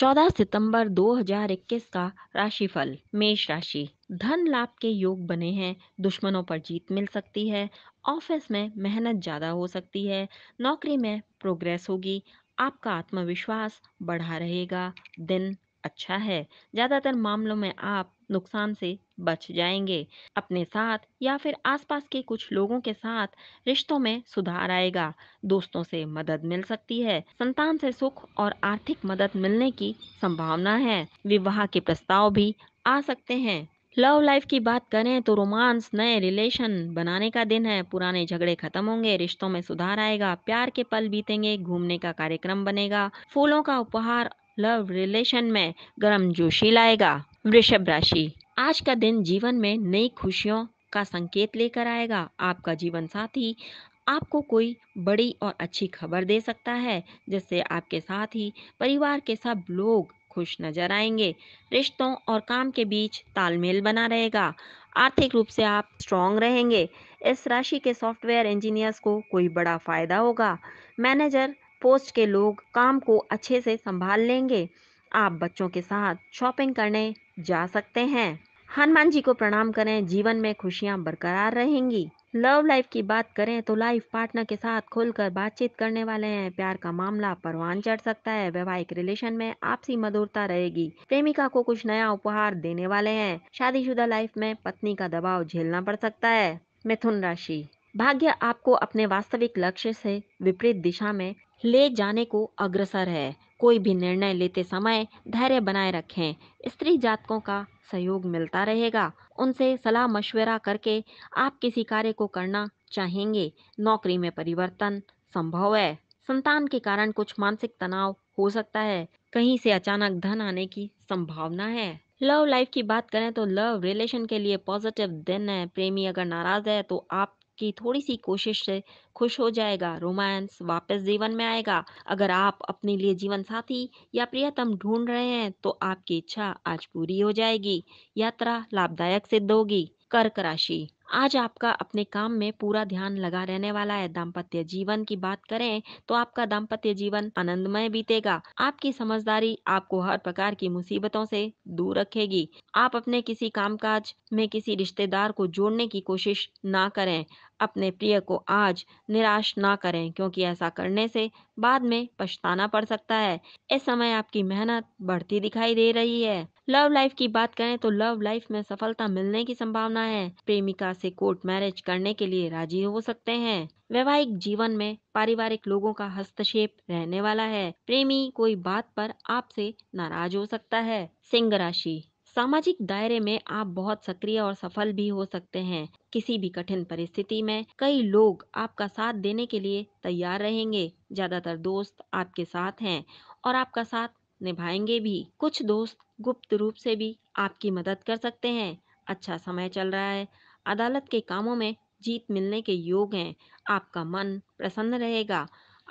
चौदह सितंबर 2021 का राशिफल मेष राशि धन लाभ के योग बने हैं दुश्मनों पर जीत मिल सकती है ऑफिस में मेहनत ज़्यादा हो सकती है नौकरी में प्रोग्रेस होगी आपका आत्मविश्वास बढ़ा रहेगा दिन अच्छा है ज़्यादातर मामलों में आप नुकसान से बच जाएंगे अपने साथ या फिर आसपास के कुछ लोगों के साथ रिश्तों में सुधार आएगा दोस्तों से मदद मिल सकती है संतान से सुख और आर्थिक मदद मिलने की संभावना है विवाह के प्रस्ताव भी आ सकते हैं लव लाइफ की बात करें तो रोमांस नए रिलेशन बनाने का दिन है पुराने झगड़े खत्म होंगे रिश्तों में सुधार आएगा प्यार के पल बीतेंगे घूमने का कार्यक्रम बनेगा फूलों का उपहार लव रिलेशन में गर्म जोशी लाएगा वृषभ राशि आज का दिन जीवन में नई खुशियों का संकेत लेकर आएगा आपका जीवन साथी आपको कोई बड़ी और अच्छी खबर दे सकता है जिससे आपके साथ ही परिवार के सब लोग खुश नजर आएंगे रिश्तों और काम के बीच तालमेल बना रहेगा आर्थिक रूप से आप स्ट्रांग रहेंगे इस राशि के सॉफ्टवेयर इंजीनियर्स को कोई बड़ा फायदा होगा मैनेजर पोस्ट के लोग काम को अच्छे से संभाल लेंगे आप बच्चों के साथ शॉपिंग करने जा सकते हैं हनुमान जी को प्रणाम करें जीवन में खुशियां बरकरार रहेंगी लव लाइफ की बात करें तो लाइफ पार्टनर के साथ खुलकर बातचीत करने वाले हैं प्यार का मामला परवान चढ़ सकता है वैवाहिक रिलेशन में आपसी मधुरता रहेगी प्रेमिका को कुछ नया उपहार देने वाले हैं शादीशुदा लाइफ में पत्नी का दबाव झेलना पड़ सकता है मिथुन राशि भाग्य आपको अपने वास्तविक लक्ष्य से विपरीत दिशा में ले जाने को अग्रसर है कोई भी निर्णय लेते समय धैर्य बनाए रखें स्त्री जातकों का सहयोग मिलता रहेगा उनसे सलाह मशवरा करके आप किसी कार्य को करना चाहेंगे नौकरी में परिवर्तन संभव है संतान के कारण कुछ मानसिक तनाव हो सकता है कहीं से अचानक धन आने की संभावना है लव लाइफ की बात करें तो लव रिलेशन के लिए पॉजिटिव दिन है प्रेमी अगर नाराज है तो आप की थोड़ी सी कोशिश से खुश हो जाएगा रोमांस वापस जीवन में आएगा अगर आप अपने लिए जीवन साथी या प्रियतम ढूंढ रहे हैं तो आपकी इच्छा आज पूरी हो जाएगी यात्रा लाभदायक सिद्ध होगी कर्क राशि आज आपका अपने काम में पूरा ध्यान लगा रहने वाला है दाम्पत्य जीवन की बात करें तो आपका दाम्पत्य जीवन आनंदमय बीतेगा आपकी समझदारी आपको हर प्रकार की मुसीबतों से दूर रखेगी आप अपने किसी कामकाज में किसी रिश्तेदार को जोड़ने की कोशिश ना करें अपने प्रिय को आज निराश ना करें क्योंकि ऐसा करने से बाद में पछताना पड़ सकता है इस समय आपकी मेहनत बढ़ती दिखाई दे रही है लव लाइफ की बात करें तो लव लाइफ में सफलता मिलने की संभावना है प्रेमिका से कोर्ट मैरिज करने के लिए राजी हो सकते हैं वैवाहिक जीवन में पारिवारिक लोगों का हस्तक्षेप रहने वाला है प्रेमी कोई बात पर आपसे नाराज हो सकता है सिंह राशि सामाजिक दायरे में आप बहुत सक्रिय और सफल भी हो सकते हैं किसी भी कठिन परिस्थिति में कई लोग आपका साथ देने के लिए तैयार रहेंगे ज्यादातर दोस्त आपके साथ हैं और आपका साथ निभाएंगे भी कुछ दोस्त गुप्त रूप से भी आपकी मदद कर सकते हैं अच्छा समय चल रहा है अदालत के कामों में जीत मिलने के योग हैं आपका मन प्रसन्न रहेगा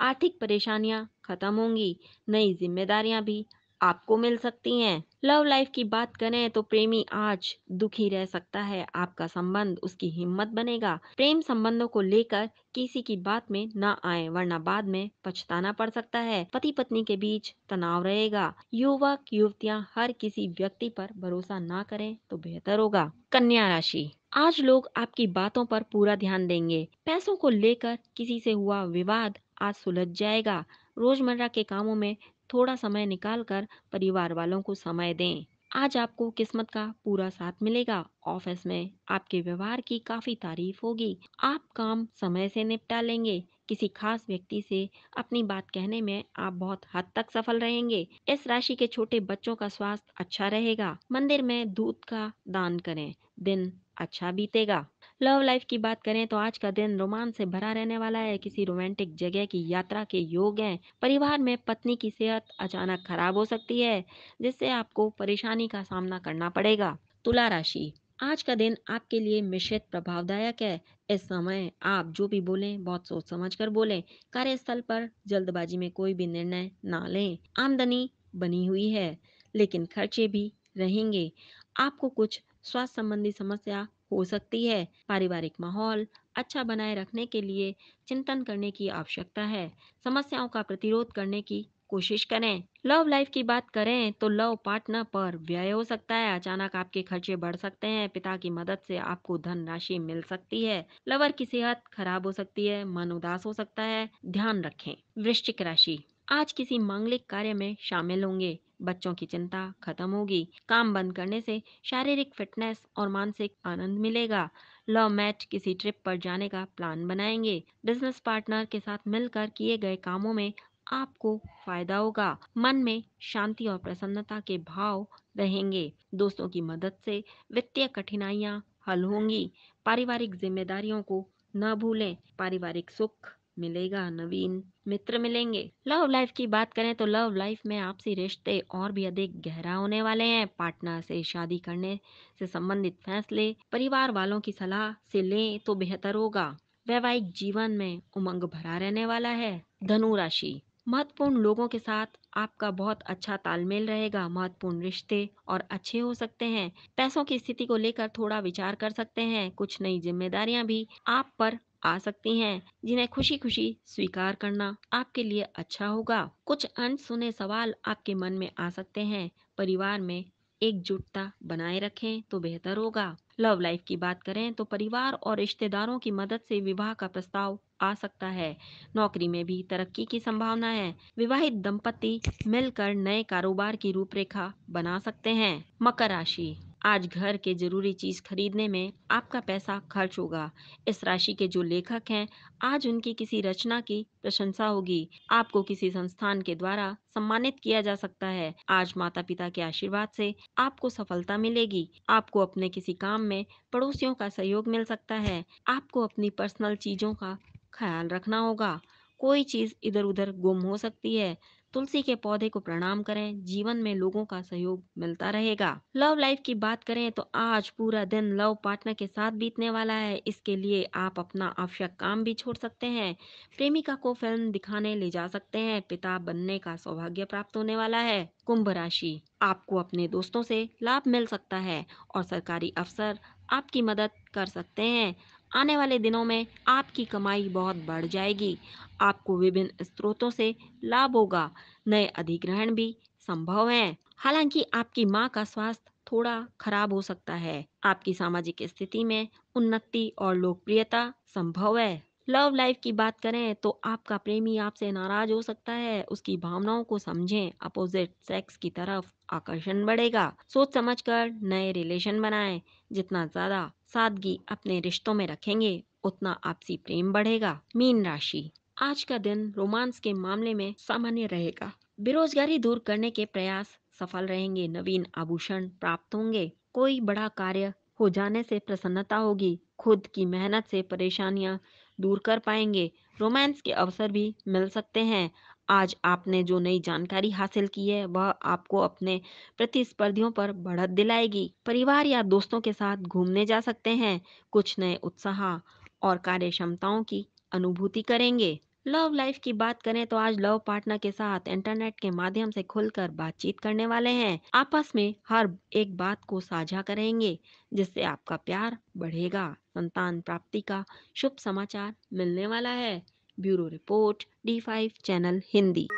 आर्थिक परेशानियां खत्म होंगी नई जिम्मेदारियां भी आपको मिल सकती हैं लव लाइफ की बात करें तो प्रेमी आज दुखी रह सकता है आपका संबंध उसकी हिम्मत बनेगा प्रेम संबंधों को लेकर किसी की बात में ना आए वरना बाद में पछताना पड़ सकता है पति पत्नी के बीच तनाव रहेगा युवक युवतियां हर किसी व्यक्ति पर भरोसा ना करें तो बेहतर होगा कन्या राशि आज लोग आपकी बातों पर पूरा ध्यान देंगे पैसों को लेकर किसी से हुआ विवाद आज सुलझ जाएगा रोजमर्रा के कामों में थोड़ा समय निकाल कर परिवार वालों को समय दें आज आपको किस्मत का पूरा साथ मिलेगा ऑफिस में आपके व्यवहार की काफी तारीफ होगी आप काम समय से निपटा लेंगे किसी खास व्यक्ति से अपनी बात कहने में आप बहुत हद तक सफल रहेंगे इस राशि के छोटे बच्चों का स्वास्थ्य अच्छा रहेगा मंदिर में दूध का दान करें दिन अच्छा बीतेगा लव लाइफ की बात करें तो आज का दिन रोमांच से भरा रहने वाला है किसी रोमांटिक जगह की यात्रा के योग हैं परिवार में पत्नी की सेहत अचानक खराब हो सकती है जिससे आपको परेशानी का सामना करना पड़ेगा तुला राशि आज का दिन आपके लिए मिश्रित प्रभावदायक है इस समय आप जो भी बोलें बहुत सोच समझ कर बोले कार्यस्थल पर जल्दबाजी में कोई भी निर्णय ना लें आमदनी बनी हुई है लेकिन खर्चे भी रहेंगे आपको कुछ स्वास्थ्य संबंधी समस्या हो सकती है पारिवारिक माहौल अच्छा बनाए रखने के लिए चिंतन करने की आवश्यकता है समस्याओं का प्रतिरोध करने की कोशिश करें लव लाइफ की बात करें तो लव पार्टनर पर व्यय हो सकता है अचानक आपके खर्चे बढ़ सकते हैं पिता की मदद से आपको धन राशि मिल सकती है लवर की सेहत खराब हो सकती है मन उदास हो सकता है ध्यान रखें वृश्चिक राशि आज किसी मांगलिक कार्य में शामिल होंगे बच्चों की चिंता खत्म होगी काम बंद करने से शारीरिक फिटनेस और मानसिक आनंद मिलेगा लव मैच किसी ट्रिप पर जाने का प्लान बनाएंगे बिजनेस पार्टनर के साथ मिलकर किए गए कामों में आपको फायदा होगा मन में शांति और प्रसन्नता के भाव रहेंगे दोस्तों की मदद से वित्तीय कठिनाइयां हल होंगी पारिवारिक जिम्मेदारियों को न भूलें पारिवारिक सुख मिलेगा नवीन मित्र मिलेंगे लव लाइफ की बात करें तो लव लाइफ में आपसी रिश्ते और भी अधिक गहरा होने वाले हैं पार्टनर से शादी करने से संबंधित फैसले परिवार वालों की सलाह से लें तो बेहतर होगा वैवाहिक जीवन में उमंग भरा रहने वाला है धनु राशि महत्वपूर्ण लोगों के साथ आपका बहुत अच्छा तालमेल रहेगा महत्वपूर्ण रिश्ते और अच्छे हो सकते हैं पैसों की स्थिति को लेकर थोड़ा विचार कर सकते हैं कुछ नई जिम्मेदारियां भी आप पर आ सकती हैं जिन्हें खुशी खुशी स्वीकार करना आपके लिए अच्छा होगा कुछ अनसुने सवाल आपके मन में आ सकते हैं परिवार में एकजुटता बनाए रखें तो बेहतर होगा लव लाइफ की बात करें तो परिवार और रिश्तेदारों की मदद से विवाह का प्रस्ताव आ सकता है नौकरी में भी तरक्की की संभावना है विवाहित दंपति मिलकर नए कारोबार की रूपरेखा बना सकते हैं मकर राशि आज घर के जरूरी चीज खरीदने में आपका पैसा खर्च होगा इस राशि के जो लेखक हैं आज उनकी किसी रचना की प्रशंसा होगी आपको किसी संस्थान के द्वारा सम्मानित किया जा सकता है आज माता पिता के आशीर्वाद से आपको सफलता मिलेगी आपको अपने किसी काम में पड़ोसियों का सहयोग मिल सकता है आपको अपनी पर्सनल चीजों का ख्याल रखना होगा कोई चीज इधर उधर गुम हो सकती है तुलसी के पौधे को प्रणाम करें जीवन में लोगों का सहयोग मिलता रहेगा लव लाइफ की बात करें तो आज पूरा दिन लव पार्टनर के साथ बीतने वाला है इसके लिए आप अपना आवश्यक काम भी छोड़ सकते हैं प्रेमिका को फिल्म दिखाने ले जा सकते हैं पिता बनने का सौभाग्य प्राप्त होने वाला है कुंभ राशि आपको अपने दोस्तों से लाभ मिल सकता है और सरकारी अफसर आपकी मदद कर सकते हैं आने वाले दिनों में आपकी कमाई बहुत बढ़ जाएगी आपको विभिन्न स्रोतों से लाभ होगा नए अधिग्रहण भी संभव है हालांकि आपकी माँ का स्वास्थ्य थोड़ा खराब हो सकता है आपकी सामाजिक स्थिति में उन्नति और लोकप्रियता संभव है लव लाइफ की बात करें तो आपका प्रेमी आपसे नाराज हो सकता है उसकी भावनाओं को समझें अपोजिट सेक्स की तरफ आकर्षण बढ़ेगा सोच समझकर नए रिलेशन बनाएं जितना ज्यादा सादगी अपने रिश्तों में रखेंगे उतना आपसी प्रेम बढ़ेगा मीन राशि आज का दिन रोमांस के मामले में सामान्य रहेगा बेरोजगारी दूर करने के प्रयास सफल रहेंगे नवीन आभूषण प्राप्त होंगे कोई बड़ा कार्य हो जाने से प्रसन्नता होगी खुद की मेहनत से परेशानियां दूर कर पाएंगे रोमांस के अवसर भी मिल सकते हैं आज आपने जो नई जानकारी हासिल की है वह आपको अपने प्रतिस्पर्धियों पर बढ़त दिलाएगी परिवार या दोस्तों के साथ घूमने जा सकते हैं कुछ नए उत्साह और कार्य क्षमताओं की अनुभूति करेंगे लव लाइफ की बात करें तो आज लव पार्टनर के साथ इंटरनेट के माध्यम से खुलकर बातचीत करने वाले हैं आपस में हर एक बात को साझा करेंगे जिससे आपका प्यार बढ़ेगा संतान प्राप्ति का शुभ समाचार मिलने वाला है bureau report D five channel Hindi